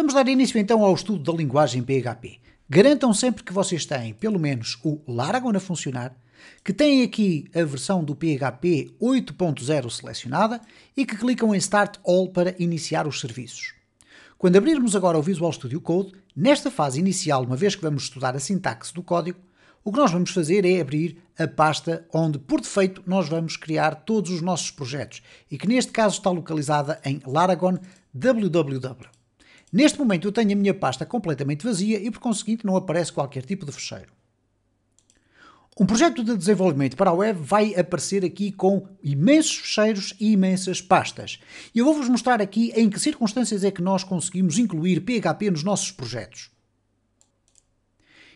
Vamos dar início então ao estudo da linguagem PHP. Garantam sempre que vocês têm, pelo menos, o Largon a funcionar, que têm aqui a versão do PHP 8.0 selecionada e que clicam em Start All para iniciar os serviços. Quando abrirmos agora o Visual Studio Code, nesta fase inicial, uma vez que vamos estudar a sintaxe do código, o que nós vamos fazer é abrir a pasta onde, por defeito, nós vamos criar todos os nossos projetos e que neste caso está localizada em Laragon www. Neste momento eu tenho a minha pasta completamente vazia e por conseguinte não aparece qualquer tipo de fecheiro. Um projeto de desenvolvimento para a web vai aparecer aqui com imensos fecheiros e imensas pastas. E eu vou-vos mostrar aqui em que circunstâncias é que nós conseguimos incluir PHP nos nossos projetos.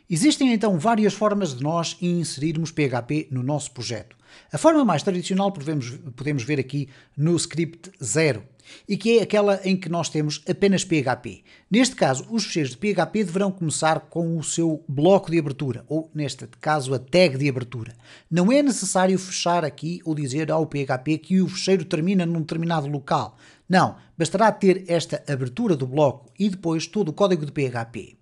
Existem então várias formas de nós inserirmos PHP no nosso projeto. A forma mais tradicional podemos, podemos ver aqui no script 0, e que é aquela em que nós temos apenas PHP. Neste caso, os ficheiros de PHP deverão começar com o seu bloco de abertura, ou neste caso a tag de abertura. Não é necessário fechar aqui ou dizer ao PHP que o fecheiro termina num determinado local. Não, bastará ter esta abertura do bloco e depois todo o código de PHP.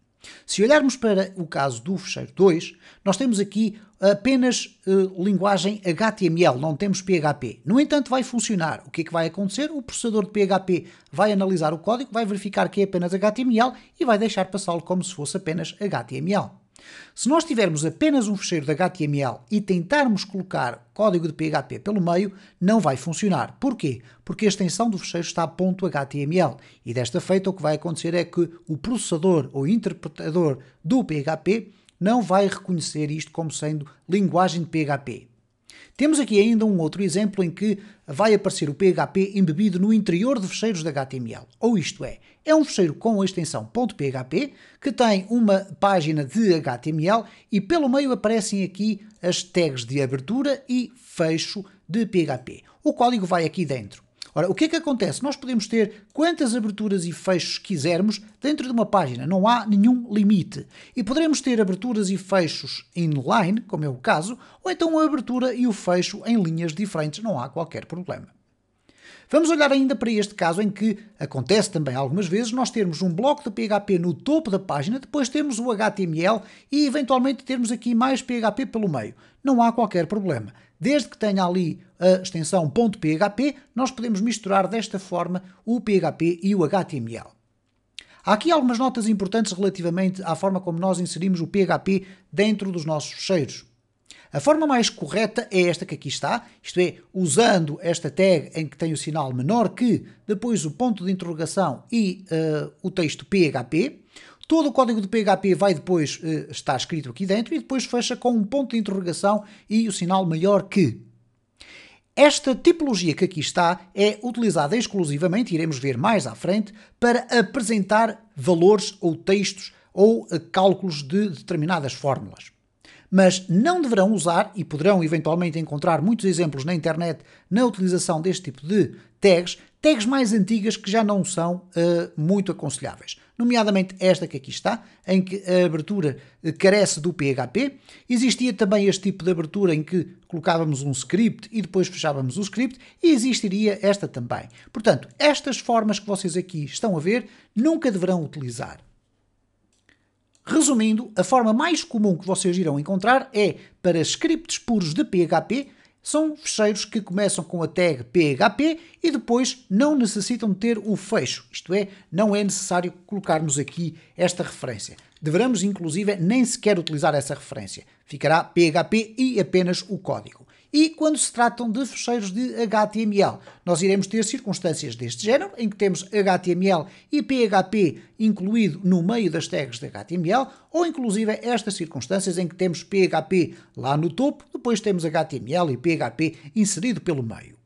Se olharmos para o caso do fecheiro 2, nós temos aqui apenas uh, linguagem HTML, não temos PHP. No entanto, vai funcionar. O que é que vai acontecer? O processador de PHP vai analisar o código, vai verificar que é apenas HTML e vai deixar passá-lo como se fosse apenas HTML. Se nós tivermos apenas um fecheiro de HTML e tentarmos colocar código de PHP pelo meio, não vai funcionar. Porquê? Porque a extensão do fecheiro está .html e desta feita o que vai acontecer é que o processador ou interpretador do PHP não vai reconhecer isto como sendo linguagem de PHP. Temos aqui ainda um outro exemplo em que vai aparecer o PHP embebido no interior de fecheiros de HTML, ou isto é, é um fecheiro com a extensão .php que tem uma página de HTML e pelo meio aparecem aqui as tags de abertura e fecho de PHP. O código vai aqui dentro. Ora, o que é que acontece? Nós podemos ter quantas aberturas e fechos quisermos dentro de uma página, não há nenhum limite. E poderemos ter aberturas e fechos inline, como é o caso, ou então a abertura e o fecho em linhas diferentes, não há qualquer problema. Vamos olhar ainda para este caso em que acontece também algumas vezes nós termos um bloco de PHP no topo da página, depois temos o HTML e eventualmente termos aqui mais PHP pelo meio. Não há qualquer problema. Desde que tenha ali a extensão .php, nós podemos misturar desta forma o PHP e o HTML. Há aqui algumas notas importantes relativamente à forma como nós inserimos o PHP dentro dos nossos fecheiros. A forma mais correta é esta que aqui está, isto é, usando esta tag em que tem o sinal menor que, depois o ponto de interrogação e uh, o texto PHP. Todo o código de PHP vai depois, uh, eh, está escrito aqui dentro, e depois fecha com um ponto de interrogação e o sinal maior que. Esta tipologia que aqui está é utilizada exclusivamente, iremos ver mais à frente, para apresentar valores ou textos ou eh, cálculos de determinadas fórmulas mas não deverão usar e poderão eventualmente encontrar muitos exemplos na internet na utilização deste tipo de tags, tags mais antigas que já não são uh, muito aconselháveis. Nomeadamente esta que aqui está, em que a abertura eh, carece do PHP. Existia também este tipo de abertura em que colocávamos um script e depois fechávamos o script, e existiria esta também. Portanto, estas formas que vocês aqui estão a ver nunca deverão utilizar. Resumindo, a forma mais comum que vocês irão encontrar é para scripts puros de PHP, são fecheiros que começam com a tag PHP e depois não necessitam ter o fecho, isto é, não é necessário colocarmos aqui esta referência. Deveremos, inclusive, nem sequer utilizar essa referência. Ficará PHP e apenas o código e quando se tratam de fecheiros de HTML. Nós iremos ter circunstâncias deste género, em que temos HTML e PHP incluído no meio das tags de HTML, ou inclusive estas circunstâncias em que temos PHP lá no topo, depois temos HTML e PHP inserido pelo meio.